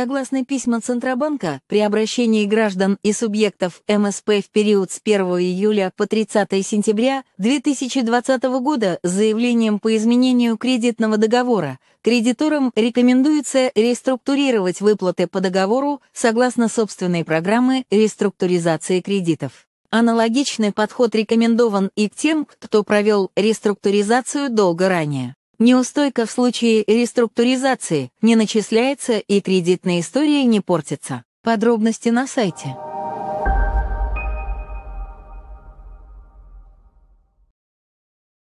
Согласно письмам Центробанка, при обращении граждан и субъектов МСП в период с 1 июля по 30 сентября 2020 года с заявлением по изменению кредитного договора кредиторам рекомендуется реструктурировать выплаты по договору согласно собственной программы реструктуризации кредитов. Аналогичный подход рекомендован и к тем, кто провел реструктуризацию долго ранее. Неустойка в случае реструктуризации не начисляется и кредитная история не портится. Подробности на сайте.